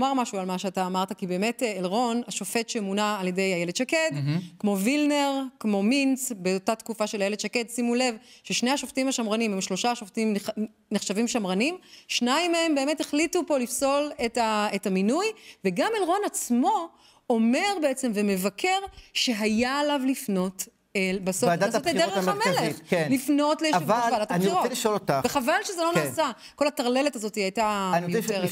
לומר משהו על מה שאתה אמרת, כי באמת אה, אלרון, השופט שמונה על ידי איילת שקד, mm-hmm. כמו וילנר, כמו מינץ, באותה תקופה של איילת שקד, שימו לב ששני השופטים השמרנים, הם שלושה שופטים נחשבים שמרנים, שניים מהם באמת החליטו פה לפסול את, ה, את המינוי, וגם אלרון עצמו אומר בעצם ומבקר שהיה עליו לפנות אל, בסוף לעשות את דרך המלך. כן. לפנות ליושב ראש ועדת הבחירות. אבל אני רוצה לשאול אותך. וחבל שזה לא כן. נעשה. כל הטרללת הזאת הייתה מיותרת.